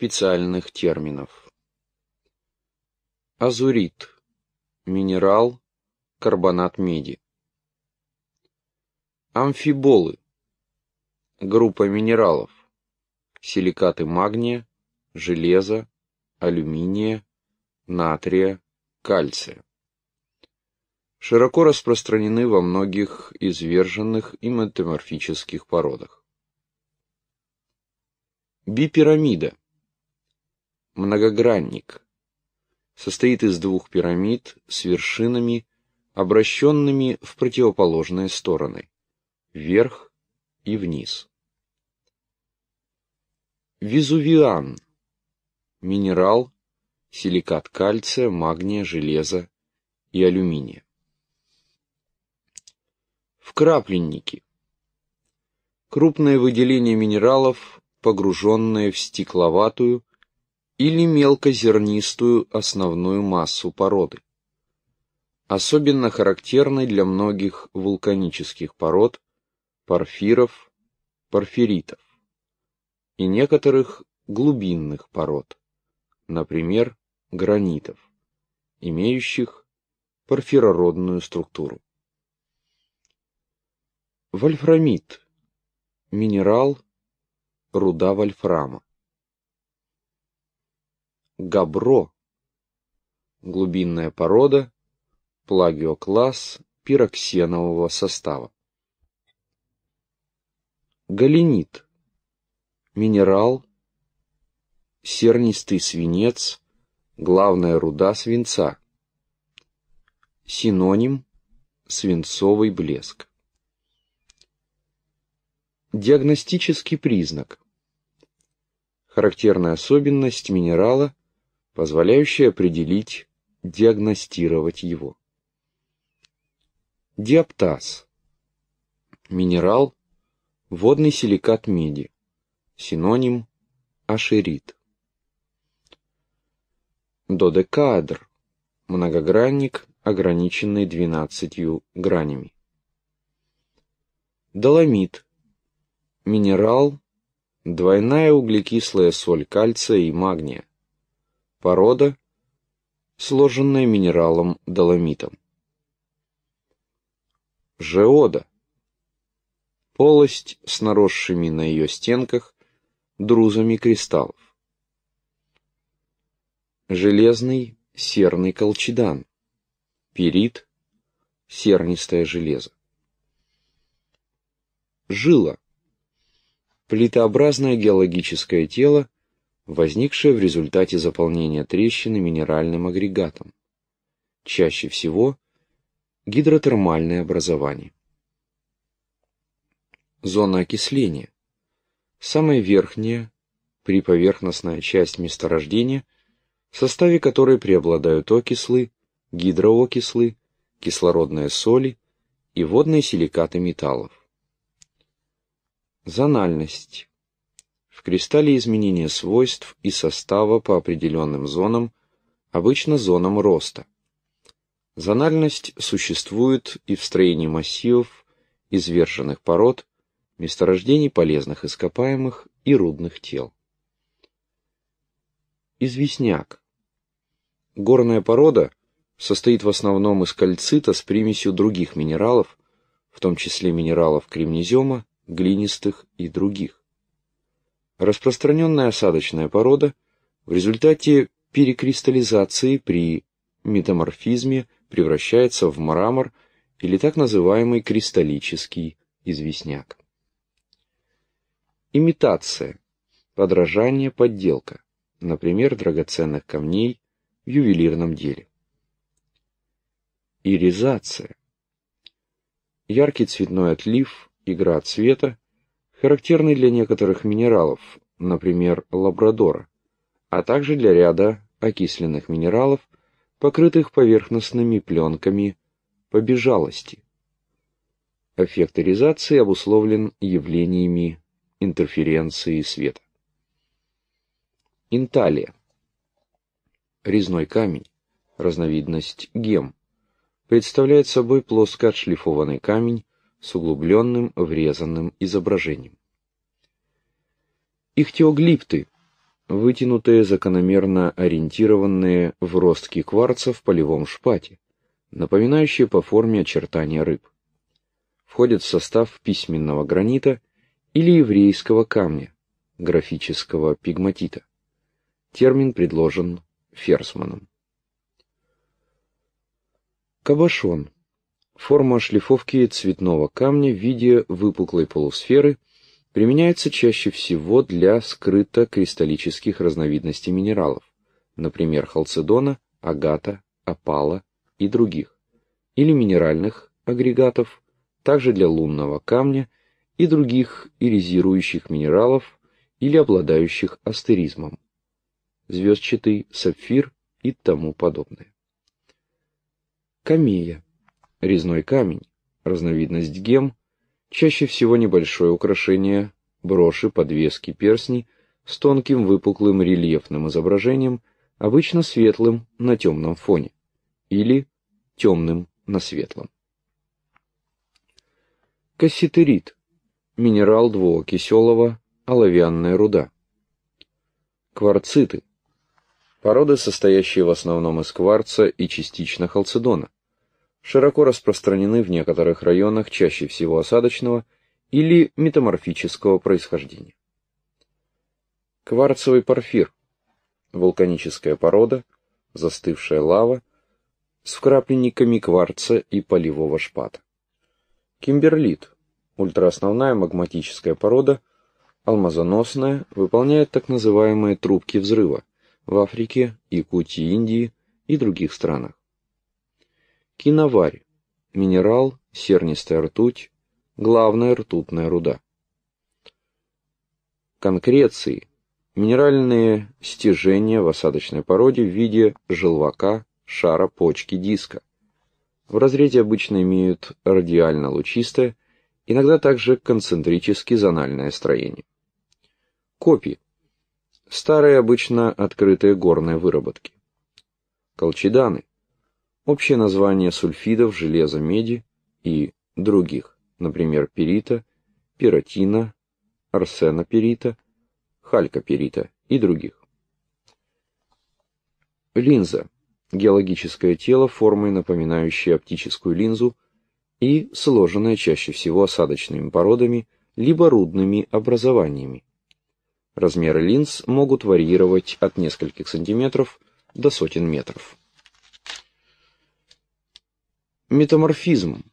специальных терминов. Азурит. Минерал. Карбонат меди. Амфиболы. Группа минералов. Силикаты магния, железа, алюминия, натрия, кальция. Широко распространены во многих изверженных и метаморфических породах. Бипирамида многогранник. Состоит из двух пирамид с вершинами, обращенными в противоположные стороны, вверх и вниз. визувиан минерал, силикат кальция, магния, железа и алюминия. Вкрапленники – крупное выделение минералов, погруженное в стекловатую, или мелкозернистую основную массу породы. Особенно характерной для многих вулканических пород порфиров, порфиритов и некоторых глубинных пород, например, гранитов, имеющих порфирородную структуру. Вольфрамид – минерал, руда вольфрама габро. Глубинная порода, плагиокласс пироксенового состава. Галенит. Минерал, сернистый свинец, главная руда свинца. Синоним – свинцовый блеск. Диагностический признак. Характерная особенность минерала позволяющий определить, диагностировать его. Диаптаз. Минерал, водный силикат меди. Синоним ашерит. Додекаэдр. Многогранник, ограниченный 12 гранями. Доломит. Минерал, двойная углекислая соль кальция и магния. Порода, сложенная минералом доломитом. Жеода. Полость с наросшими на ее стенках друзами кристаллов. Железный серный колчедан. Перит. Сернистое железо. Жила. Плитообразное геологическое тело, возникшее в результате заполнения трещины минеральным агрегатом. Чаще всего гидротермальное образование. Зона окисления. Самая верхняя, приповерхностная часть месторождения, в составе которой преобладают окислы, гидроокислы, кислородные соли и водные силикаты металлов. Зональность в кристалле изменения свойств и состава по определенным зонам, обычно зонам роста. Зональность существует и в строении массивов, изверженных пород, месторождений полезных ископаемых и рудных тел. Известняк. Горная порода состоит в основном из кальцита с примесью других минералов, в том числе минералов кремнезема, глинистых и других. Распространенная осадочная порода в результате перекристаллизации при метаморфизме превращается в мрамор или так называемый кристаллический известняк. Имитация, подражание, подделка, например, драгоценных камней в ювелирном деле. Иризация. Яркий цветной отлив, игра цвета, характерный для некоторых минералов, например, лабрадора, а также для ряда окисленных минералов, покрытых поверхностными пленками побежалости. Эффект иризации обусловлен явлениями интерференции света. Инталия. Резной камень, разновидность гем, представляет собой плоско отшлифованный камень, с углубленным врезанным изображением. Ихтиоглипты – вытянутые, закономерно ориентированные в ростки кварца в полевом шпате, напоминающие по форме очертания рыб. Входят в состав письменного гранита или еврейского камня, графического пигматита. Термин предложен Ферсманом. Кабашон Форма шлифовки цветного камня в виде выпуклой полусферы применяется чаще всего для скрыто-кристаллических разновидностей минералов, например, халцедона, агата, опала и других, или минеральных агрегатов, также для лунного камня и других иризирующих минералов или обладающих астеризмом, звездчатый сапфир и тому подобное. Камея Резной камень, разновидность гем, чаще всего небольшое украшение, броши, подвески, персни с тонким выпуклым рельефным изображением, обычно светлым на темном фоне или темным на светлом. Касситерит – минерал двуокиселого, оловянная руда. Кварциты – породы, состоящие в основном из кварца и частично халцедона широко распространены в некоторых районах чаще всего осадочного или метаморфического происхождения. Кварцевый порфир – вулканическая порода, застывшая лава с вкрапленниками кварца и полевого шпата. Кимберлит – ультраосновная магматическая порода, алмазоносная, выполняет так называемые трубки взрыва в Африке, Якутии, Индии и других странах. Киноварь. Минерал, сернистая ртуть, главная ртутная руда. Конкреции. Минеральные стяжения в осадочной породе в виде желвака, шара, почки, диска. В разрезе обычно имеют радиально-лучистое, иногда также концентрически-зональное строение. Копии. Старые обычно открытые горные выработки. Колчеданы общее название сульфидов железа, меди и других, например, перита, пиротина, арсеноперита, халькоперита и других. Линза – геологическое тело, формой напоминающее оптическую линзу и сложенное чаще всего осадочными породами, либо рудными образованиями. Размеры линз могут варьировать от нескольких сантиметров до сотен метров метаморфизм,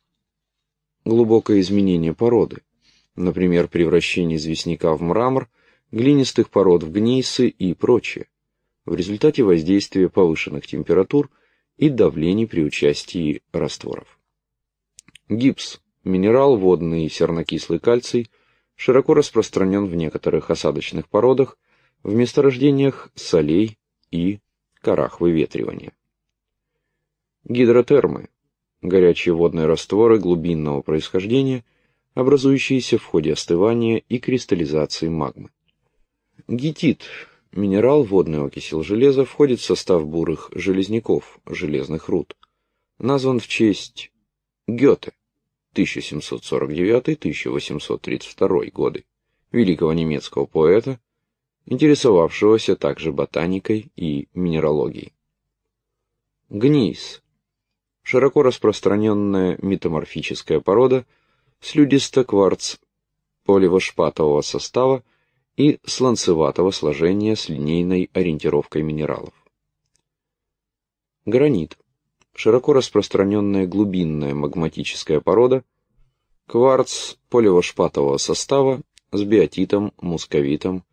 глубокое изменение породы, например, превращение известняка в мрамор, глинистых пород в гнейсы и прочее, в результате воздействия повышенных температур и давлений при участии растворов. Гипс, минерал водный и сернокислый кальций, широко распространен в некоторых осадочных породах, в месторождениях солей и корах выветривания. Гидротермы горячие водные растворы глубинного происхождения, образующиеся в ходе остывания и кристаллизации магмы. Гетит – минерал водный окисел железа, входит в состав бурых железняков, железных руд. Назван в честь Гёте 1749-1832 годы, великого немецкого поэта, интересовавшегося также ботаникой и минералогией. Гнис широко распространенная метаморфическая порода, слюдисто-кварц полевошпатового состава и сланцеватого сложения с линейной ориентировкой минералов. Гранит – широко распространенная глубинная магматическая порода, кварц полевошпатового состава с биотитом, мусковитом,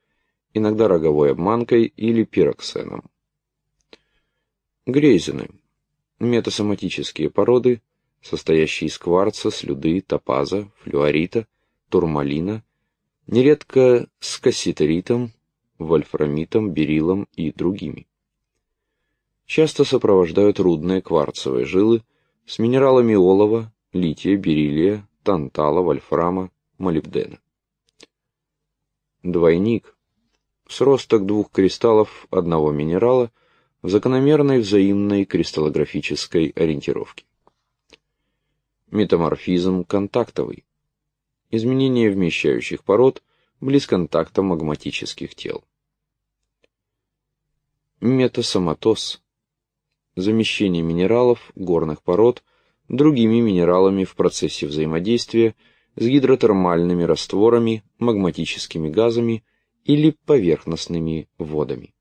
иногда роговой обманкой или пироксеном. Грейзины – метасоматические породы, состоящие из кварца, слюды, топаза, флюорита, турмалина, нередко с касситеритом, вольфрамитом, берилом и другими. Часто сопровождают рудные кварцевые жилы с минералами олова, лития, бериллия, тантала, вольфрама, молибдена. Двойник – сросток двух кристаллов одного минерала – в закономерной взаимной кристаллографической ориентировке. Метаморфизм контактовый. Изменение вмещающих пород близ контакта магматических тел. Метасоматоз. Замещение минералов горных пород другими минералами в процессе взаимодействия с гидротермальными растворами, магматическими газами или поверхностными водами.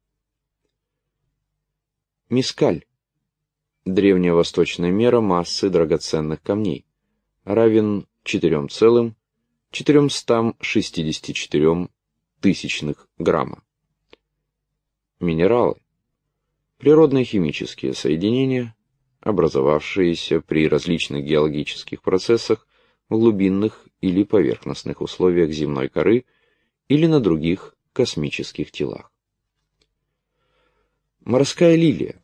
Мискаль. Древняя восточная мера массы драгоценных камней. Равен 4,464 тысячных грамма. Минералы. Природные химические соединения, образовавшиеся при различных геологических процессах в глубинных или поверхностных условиях земной коры или на других космических телах. Морская лилия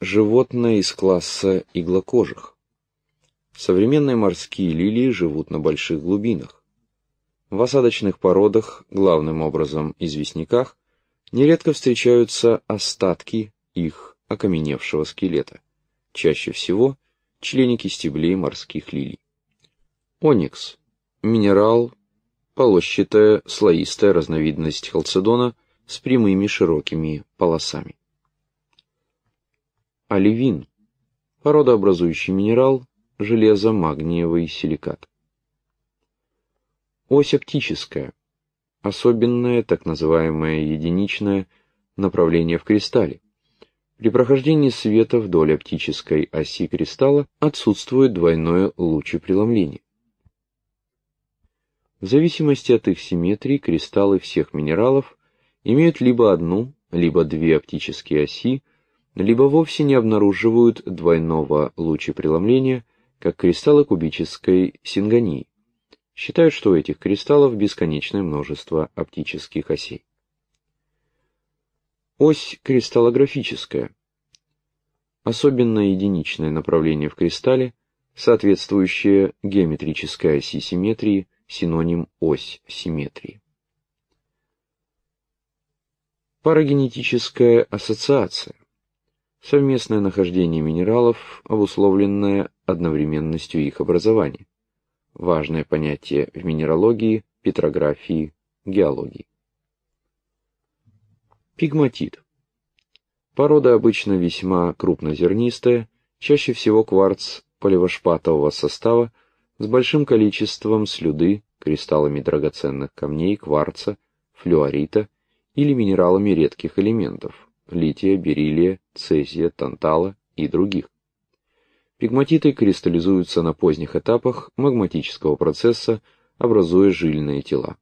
животное из класса иглокожих. Современные морские лилии живут на больших глубинах. В осадочных породах, главным образом известняках, нередко встречаются остатки их окаменевшего скелета, чаще всего членики стеблей морских лилий. Оникс – минерал, полощатая, слоистая разновидность халцедона с прямыми широкими полосами оливин, породообразующий минерал, железо, магниевый силикат. Ось оптическая, особенное, так называемое единичное, направление в кристалле. При прохождении света вдоль оптической оси кристалла отсутствует двойное лучепреломление. В зависимости от их симметрии кристаллы всех минералов имеют либо одну, либо две оптические оси либо вовсе не обнаруживают двойного лучепреломления, как кристаллы кубической сингонии, Считают, что у этих кристаллов бесконечное множество оптических осей. Ось кристаллографическая. Особенно единичное направление в кристалле, соответствующее геометрической оси симметрии, синоним ось симметрии. Парагенетическая ассоциация совместное нахождение минералов, обусловленное одновременностью их образования. Важное понятие в минералогии, петрографии, геологии. Пигматит. Порода обычно весьма крупнозернистая, чаще всего кварц полевошпатового состава с большим количеством слюды, кристаллами драгоценных камней, кварца, флюорита или минералами редких элементов, лития, бериллия, цезия, тантала и других. Пигматиты кристаллизуются на поздних этапах магматического процесса, образуя жильные тела.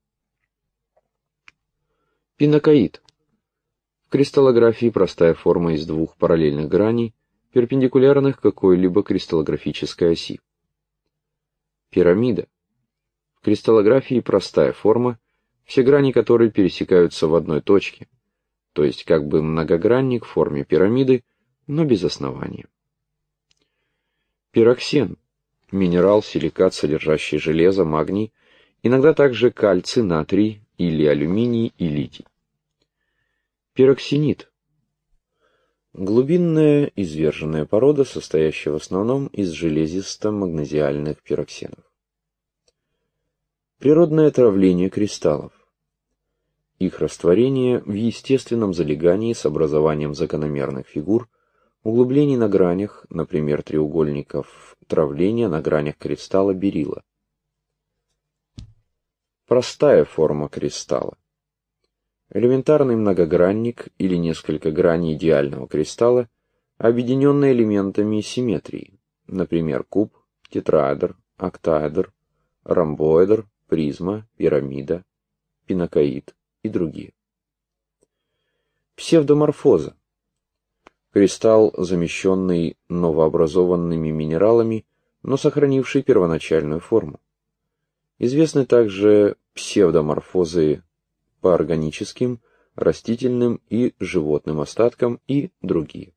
Пинакоид. В кристаллографии простая форма из двух параллельных граней, перпендикулярных какой-либо кристаллографической оси. Пирамида. В кристаллографии простая форма, все грани которой пересекаются в одной точке – то есть как бы многогранник в форме пирамиды, но без основания. Пироксен – минерал, силикат, содержащий железо, магний, иногда также кальций, натрий или алюминий и литий. Пироксенит – глубинная изверженная порода, состоящая в основном из железисто-магнезиальных пироксенов. Природное травление кристаллов. Их растворение в естественном залегании с образованием закономерных фигур, углублений на гранях, например, треугольников травления на гранях кристалла берила. Простая форма кристалла. Элементарный многогранник или несколько граней идеального кристалла, объединенные элементами симметрии, например, куб, тетраэдр, октаэдр, ромбоэдр, призма, пирамида, пинакоид и другие. Псевдоморфоза. Кристалл, замещенный новообразованными минералами, но сохранивший первоначальную форму. Известны также псевдоморфозы по органическим, растительным и животным остаткам и другие.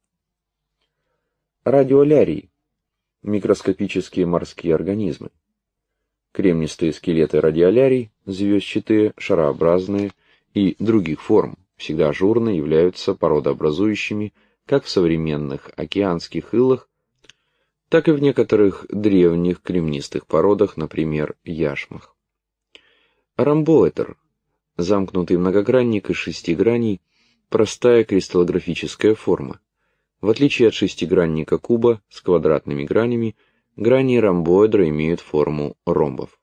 Радиолярии – микроскопические морские организмы. Кремнистые скелеты радиолярий, звездчатые, шарообразные – и других форм, всегда ажурно являются породообразующими как в современных океанских илах, так и в некоторых древних кремнистых породах, например, яшмах. Ромбоэтер – замкнутый многогранник из шести граней, простая кристаллографическая форма. В отличие от шестигранника куба с квадратными гранями, грани ромбоэдра имеют форму ромбов.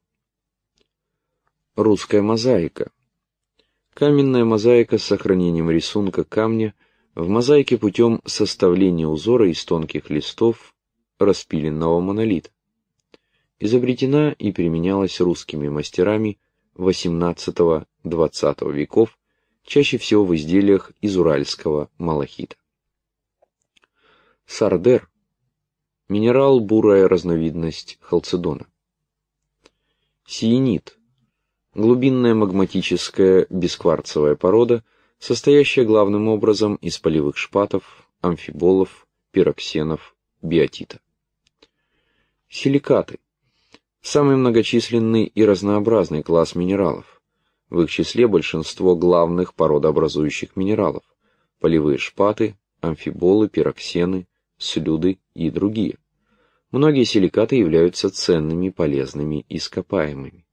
Русская мозаика – Каменная мозаика с сохранением рисунка камня в мозаике путем составления узора из тонких листов распиленного монолита. Изобретена и применялась русскими мастерами XVIII-XX веков, чаще всего в изделиях из уральского малахита. Сардер – минерал бурая разновидность халцедона. Сиенит – глубинная магматическая бескварцевая порода, состоящая главным образом из полевых шпатов, амфиболов, пироксенов, биотита. Силикаты – самый многочисленный и разнообразный класс минералов. В их числе большинство главных породообразующих минералов – полевые шпаты, амфиболы, пироксены, слюды и другие. Многие силикаты являются ценными, полезными ископаемыми.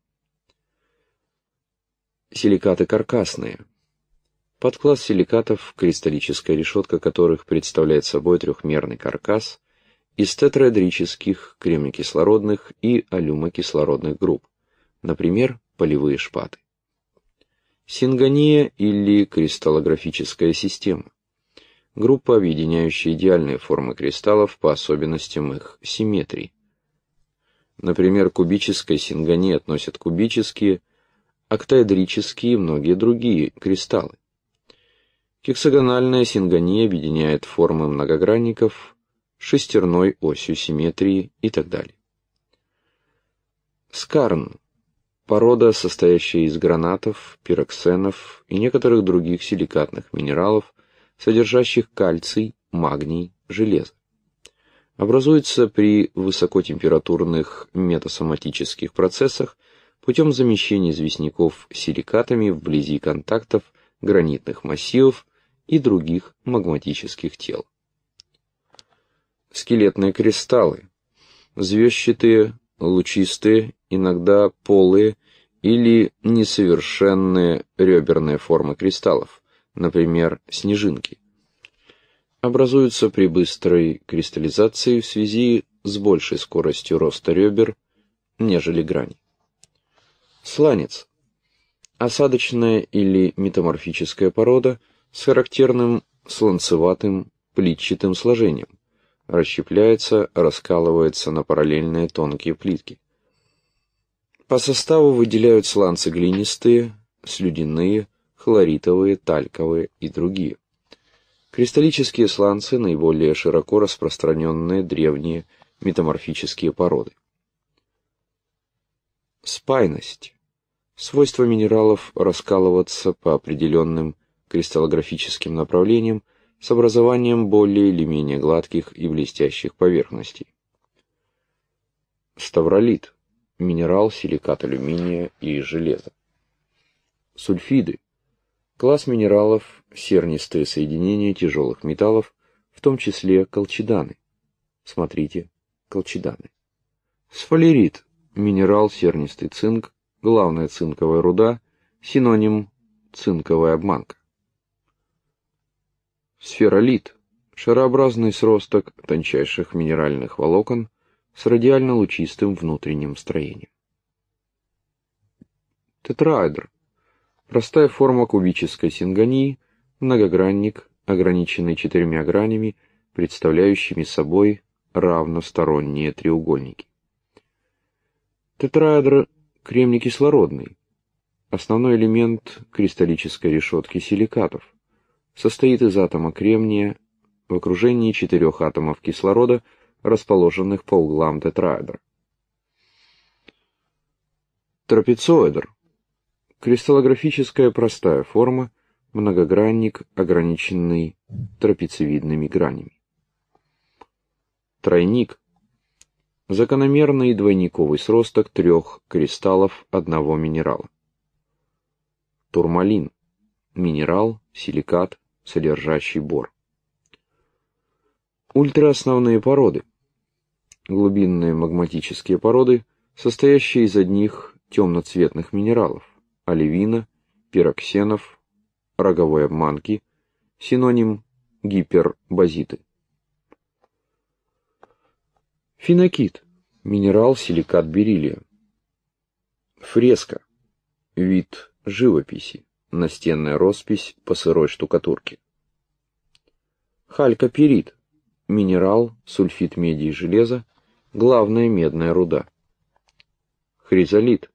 Силикаты каркасные. Подкласс силикатов, кристаллическая решетка которых представляет собой трехмерный каркас из тетраэдрических кремнекислородных и алюмокислородных групп, например, полевые шпаты. Сингония или кристаллографическая система. Группа, объединяющая идеальные формы кристаллов по особенностям их симметрии. Например, кубической сингонии относят кубические – октаэдрические и многие другие кристаллы. Гексагональная сингония объединяет формы многогранников шестерной осью симметрии и так далее. Скарн – порода, состоящая из гранатов, пироксенов и некоторых других силикатных минералов, содержащих кальций, магний, железо. Образуется при высокотемпературных метасоматических процессах путем замещения известняков силикатами вблизи контактов гранитных массивов и других магматических тел. Скелетные кристаллы. Звездчатые, лучистые, иногда полые или несовершенные реберные формы кристаллов, например, снежинки. Образуются при быстрой кристаллизации в связи с большей скоростью роста ребер, нежели грани. Сланец. Осадочная или метаморфическая порода с характерным сланцеватым плитчатым сложением. Расщепляется, раскалывается на параллельные тонкие плитки. По составу выделяют сланцы глинистые, слюдяные, хлоритовые, тальковые и другие. Кристаллические сланцы – наиболее широко распространенные древние метаморфические породы. Спайность. Свойство минералов раскалываться по определенным кристаллографическим направлениям с образованием более или менее гладких и блестящих поверхностей. Ставролит – минерал силикат алюминия и железа. Сульфиды – класс минералов, сернистые соединения тяжелых металлов, в том числе колчеданы. Смотрите, колчеданы. Сфалерит – минерал сернистый цинк, главная цинковая руда, синоним цинковая обманка. Сферолит – шарообразный сросток тончайших минеральных волокон с радиально-лучистым внутренним строением. Тетраэдр – простая форма кубической сингонии, многогранник, ограниченный четырьмя гранями, представляющими собой равносторонние треугольники. Тетраэдр Кремний кислородный основной элемент кристаллической решетки силикатов, состоит из атома кремния в окружении четырех атомов кислорода, расположенных по углам тетраэдра. Трапециоэдр – кристаллографическая простая форма, многогранник, ограниченный трапециевидными гранями. Тройник закономерный двойниковый сросток трех кристаллов одного минерала. Турмалин – минерал, силикат, содержащий бор. Ультраосновные породы – глубинные магматические породы, состоящие из одних темноцветных минералов – оливина, пироксенов, роговой обманки, синоним гипербазиты. Фенокит. Минерал силикат бериллия. Фреска. Вид живописи. Настенная роспись по сырой штукатурке. Халькопирит. Минерал сульфид меди и железа. Главная медная руда. Хризолит.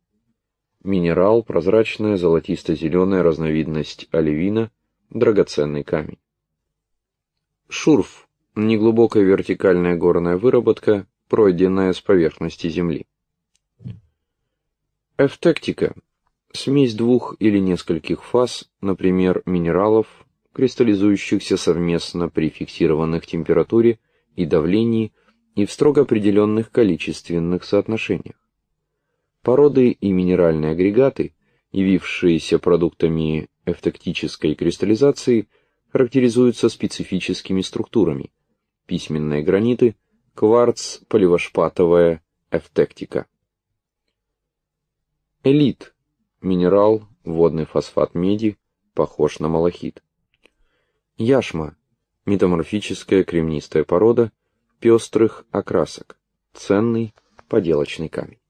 Минерал прозрачная золотисто-зеленая разновидность оливина. Драгоценный камень. Шурф. Неглубокая вертикальная горная выработка, пройденная с поверхности Земли. Эвтектика – смесь двух или нескольких фаз, например, минералов, кристаллизующихся совместно при фиксированных температуре и давлении и в строго определенных количественных соотношениях. Породы и минеральные агрегаты, явившиеся продуктами эвтектической кристаллизации, характеризуются специфическими структурами – письменные граниты – кварц, поливошпатовая эфтектика. Элит. Минерал, водный фосфат меди, похож на малахит. Яшма. Метаморфическая кремнистая порода, пестрых окрасок. Ценный поделочный камень.